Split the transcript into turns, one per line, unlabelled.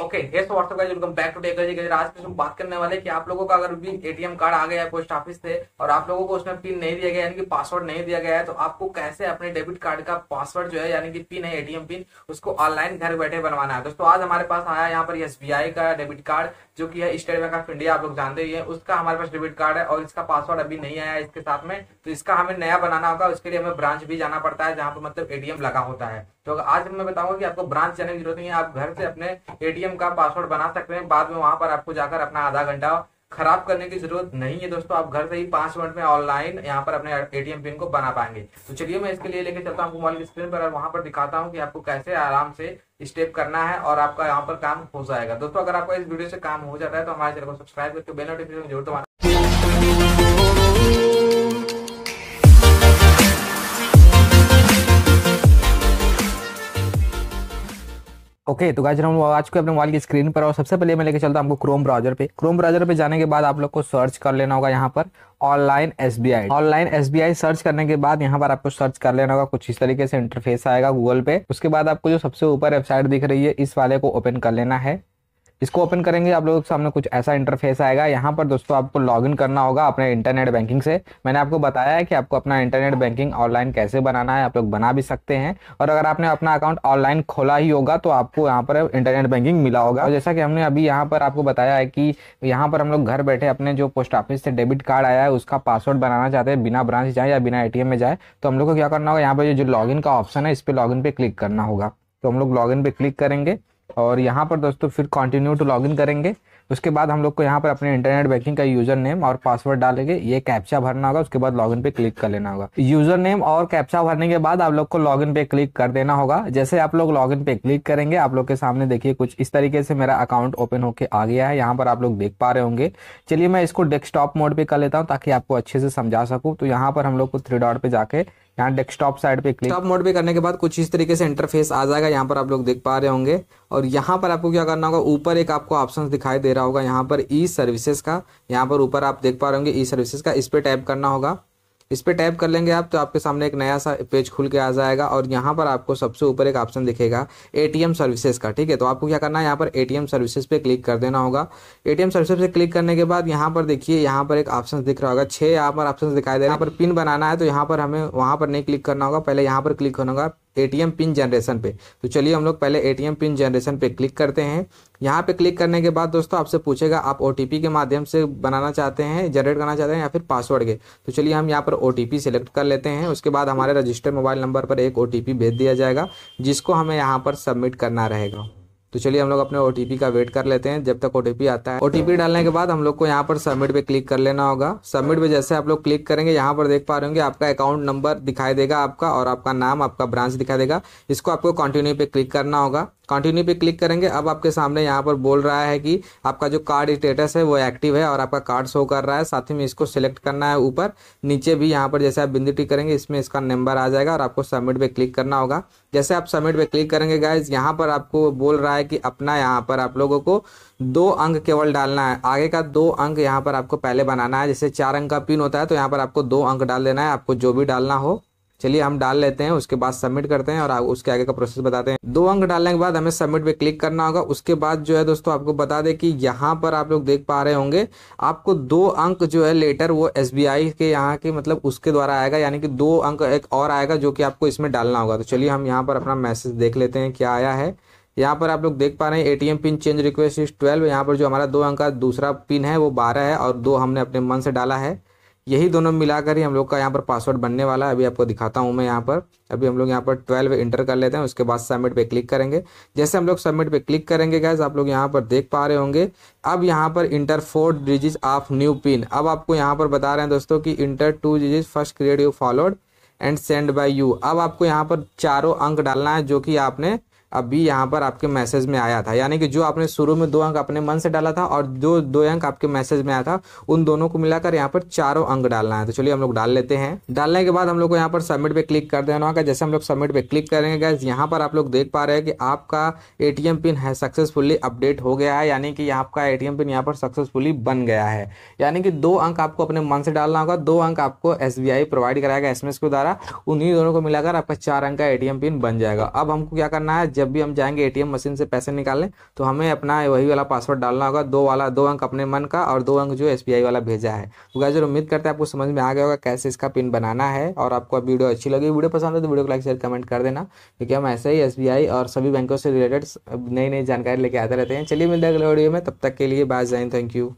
okay ये WhatsApp guys welcome back to tech guys आज हम बात करने वाले कि आप लोगों का अगर भी एटीएम कार्ड आ गया है पोस्ट ऑफिस से और आप लोगों को उसमें पिन नहीं दिया गया यानी कि पासवर्ड नहीं दिया गया है तो आपको कैसे अपने डेबिट कार्ड का पासवर्ड जो है यानी कि पिन है एटीएम पिन उसको ऑनलाइन घर बैठे बनवाना है दोस्तों आज हमारे पास आया यहाँ पर एस का डेबिट कार्ड जो की है स्टेट बैंक ऑफ इंडिया आप लोग जानते ही है उसका हमारे पास डेबिट कार्ड है और इसका पासवर्ड अभी नहीं आया इसके साथ में तो इसका हमें नया बनाना होगा उसके लिए हमें ब्रांच भी जाना पड़ता है जहाँ पर मतलब एटीएम लगा होता है तो आज मैं बताऊंगा कि आपको ब्रांच जाने की जरूरत नहीं है आप घर से अपने एटीएम का पासवर्ड बना सकते हैं बाद में वहां पर आपको जाकर अपना आधा घंटा खराब करने की जरूरत नहीं है दोस्तों आप घर से ही पांच मिनट में ऑनलाइन यहाँ पर अपने एटीएम पिन को बना पाएंगे तो चलिए मैं इसके लिए लेके चलता हूँ मोबाइल स्क्रीन पर और वहां पर दिखाता हूँ कि आपको कैसे आराम से स्टेप करना है और आपका यहाँ पर काम हो जाएगा दोस्तों अगर आपका इस वीडियो से काम हो जाता है तो हमारे चैनल को सब्सक्राइब करके बेल नोटिफिकेशन जरूर दबाना ओके तो गाइज हम आज को अपने मोबाइल की स्क्रीन पर और सबसे पहले मैं लेके चलता हूँ आपको क्रोम ब्राउजर पे क्रोम ब्राउजर पे जाने के बाद आप लोग को सर्च कर लेना होगा यहाँ पर online S B I online S B I search करने के बाद यहाँ पर आपको सर्च कर लेना होगा कुछ इस तरीके से इंटरफेस आएगा गूगल पे उसके बाद आपको जो सबसे ऊपर वेबसाइट दिख रही है इस वाले को ओपन कर लेना है इसको ओपन करेंगे आप लोगों के सामने कुछ ऐसा इंटरफेस आएगा यहाँ पर दोस्तों आपको लॉगिन करना होगा अपने इंटरनेट बैंकिंग से मैंने आपको बताया है कि आपको अपना इंटरनेट बैंकिंग ऑनलाइन कैसे बनाना है आप लोग बना भी सकते हैं और अगर आपने अपना अकाउंट ऑनलाइन खोला ही होगा तो आपको यहाँ पर इंटरनेट बैंकिंग मिला होगा और जैसा कि हमने अभी यहाँ पर आपको बताया है कि यहाँ पर हम लोग घर बैठे अपने जो पोस्ट ऑफिस से डेबिट कार्ड आया है उसका पासवर्ड बनाना चाहते हैं बिना ब्रांच जाए या बिना ए में जाए तो हम लोग को क्या करना होगा यहाँ पर जो लॉग का ऑप्शन है इस पर लॉग पे क्लिक करना होगा तो हम लोग लॉग पे क्लिक करेंगे और यहाँ पर दोस्तों फिर कंटिन्यू टू लॉगिन करेंगे उसके बाद हम लोग को यहाँ पर अपने इंटरनेट बैंकिंग का यूजर नेम और पासवर्ड डालेंगे ये कैप्चा भरना होगा उसके बाद लॉगिन पे क्लिक कर लेना होगा यूजर नेम और कैप्चा भरने के बाद आप लोग को लॉगिन पे क्लिक कर देना होगा जैसे आप लोग लॉगिन पे क्लिक करेंगे आप लोग के सामने देखिए कुछ इस तरीके से मेरा अकाउंट ओपन होके आ गया है यहाँ पर आप लोग देख पा रहे होंगे चलिए मैं इसको डेस्कटॉप मोड पे कर लेता हूँ ताकि आपको अच्छे से समझा सकूँ तो यहाँ पर हम लोग को थ्री डॉट पे जाके यहाँ डेस्कटॉप साइड पे क्लिक मोड पे करने के बाद कुछ इस तरीके से इंटरफेस आ जाएगा यहाँ पर आप लोग देख पा रहे होंगे और यहाँ पर आपको क्या करना होगा ऊपर एक आपको ऑप्शन दिखाई दे रहा होगा यहाँ पर ई सर्विसेज का यहाँ पर ऊपर आप देख पा रहे होंगे ई सर्विसेज का इस पर टैप करना होगा इस पर टैप कर लेंगे आप तो आपके सामने एक नया सा पेज खुल के आ जाएगा और यहाँ पर आपको सबसे ऊपर एक ऑप्शन दिखेगा एटीएम सर्विसेज का ठीक है तो आपको क्या करना है यहाँ पर एटीएम सर्विसेज पे क्लिक कर देना होगा एटीएम सर्विसेज पे क्लिक करने के बाद यहाँ पर देखिए यहाँ पर एक ऑप्शन दिख रहा होगा छः यहाँ पर ऑप्शन दिखाई दे रहा है यहाँ पर पिन बनाना है तो यहाँ पर हमें वहाँ पर नहीं क्लिक करना होगा पहले यहाँ पर क्लिक करना होगा एटीएम पिन जनरेशन पे तो चलिए हम लोग पहले एटीएम पिन जनरेशन पे क्लिक करते हैं यहाँ पे क्लिक करने के बाद दोस्तों आपसे पूछेगा आप ओ के माध्यम से बनाना चाहते हैं जनरेट करना चाहते हैं या फिर पासवर्ड के तो चलिए हम यहाँ पर ओ सेलेक्ट कर लेते हैं उसके बाद हमारे रजिस्टर्ड मोबाइल नंबर पर एक ओ भेज दिया जाएगा जिसको हमें यहाँ पर सबमिट करना रहेगा तो चलिए हम लोग अपने ओटीपी का वेट कर लेते हैं जब तक ओटीपी आता है ओटीपी डालने के बाद हम लोग को यहाँ पर सबमिट पे क्लिक कर लेना होगा सबमिट पे जैसे आप लोग क्लिक करेंगे यहाँ पर देख पा रहे होंगे आपका अकाउंट नंबर दिखाई देगा आपका और आपका नाम आपका ब्रांच दिखाई देगा इसको आपको कंटिन्यू पे क्लिक करना होगा कंटिन्यू पे क्लिक करेंगे अब आपके सामने यहाँ पर बोल रहा है कि आपका जो कार्ड स्टेटस है वो एक्टिव है और आपका कार्ड शो कर रहा है साथ ही में इसको सिलेक्ट करना है ऊपर नीचे भी यहाँ पर जैसे आप बिंदु टी करेंगे इसमें इसका नंबर आ जाएगा और आपको सबमिट पे क्लिक करना होगा जैसे आप सबमिट पे क्लिक करेंगे गाइज यहाँ पर आपको बोल रहा है कि अपना यहाँ पर आप लोगों को दो अंक केवल डालना है आगे का दो अंक यहाँ पर आपको पहले बनाना है जैसे चार अंक का पिन होता है तो यहाँ पर आपको दो अंक डाल देना है आपको जो भी डालना हो चलिए हम डाल लेते हैं उसके बाद सबमिट करते हैं और उसके आगे का प्रोसेस बताते हैं दो अंक डालने के बाद हमें सबमिट पे क्लिक करना होगा उसके बाद जो है दोस्तों आपको बता दें कि यहाँ पर आप लोग देख पा रहे होंगे आपको दो अंक जो है लेटर वो एस के यहाँ के मतलब उसके द्वारा आएगा यानी कि दो अंक एक और आएगा जो कि आपको इसमें डालना होगा तो चलिए हम यहाँ पर अपना मैसेज देख लेते हैं क्या आया है यहाँ पर आप लोग देख पा रहे हैं ATM pin change request is twelve यहाँ पर जो हमारा दो अंक का दूसरा पिन है वो बारह है और दो हमने अपने मन से डाला है यही दोनों मिलाकर ही हम लोग का यहाँ पर पासवर्ड बनने वाला है अभी आपको दिखाता हूँ मैं यहाँ पर अभी हम लोग यहाँ पर ट्वेल्व इंटर कर लेते हैं उसके बाद सबमिट पे क्लिक करेंगे जैसे हम लोग सबमिट पे क्लिक करेंगे गैस आप लोग यहाँ पर देख पा रहे होंगे अब यहाँ पर enter four digit of new pin अब आपको यहाँ पर बता रहे हैं दोस्तों की enter two digit first create you followed and send by you अब आपको यहाँ पर चारों अंक डालना है जो कि आपने अभी यहाँ पर आपके मैसेज में आया था यानी कि जो आपने शुरू में दो अंक अपने मन से डाला था और जो दो अंक आपके मैसेज में आया था उन दोनों को मिलाकर यहाँ पर चारों अंक डालना है तो चलिए हम लोग डाल लेते हैं डालने के बाद हम लोग को यहाँ पर सबमिट पे क्लिक कर देना होगा जैसे हम लोग सबमिट पे क्लिक करेंगे गैस यहाँ पर आप लोग देख पा रहे हैं कि आपका ए पिन है सक्सेसफुली अपडेट हो गया है यानी कि आपका ए पिन यहाँ पर सक्सेसफुली बन गया है यानी कि दो अंक आपको अपने मन से डालना होगा दो अंक आपको एस प्रोवाइड कराएगा एस के द्वारा उन्हीं दोनों को मिलाकर आपका चार अंक का ए पिन बन जाएगा अब हमको क्या करना है जब भी हम जाएंगे एटीएम मशीन से पैसे निकालने तो हमें अपना वही वाला पासवर्ड डालना होगा दो वाला दो अंक अपने मन का और दो अंक जो एस वाला भेजा है तो गाइजर उम्मीद करते हैं आपको समझ में आ गया होगा कैसे इसका पिन बनाना है और आपको वीडियो अच्छी लगी वीडियो पसंद है तो वीडियो को लाइक शेयर कमेंट कर देना क्योंकि हम ऐसे ही एस और सभी बैंकों से रिलेटेड नई नई जानकारी लेके आते रहते हैं चलिए मिलते हैं अगले वीडियो में तब तक के लिए बाय जाए थैंक यू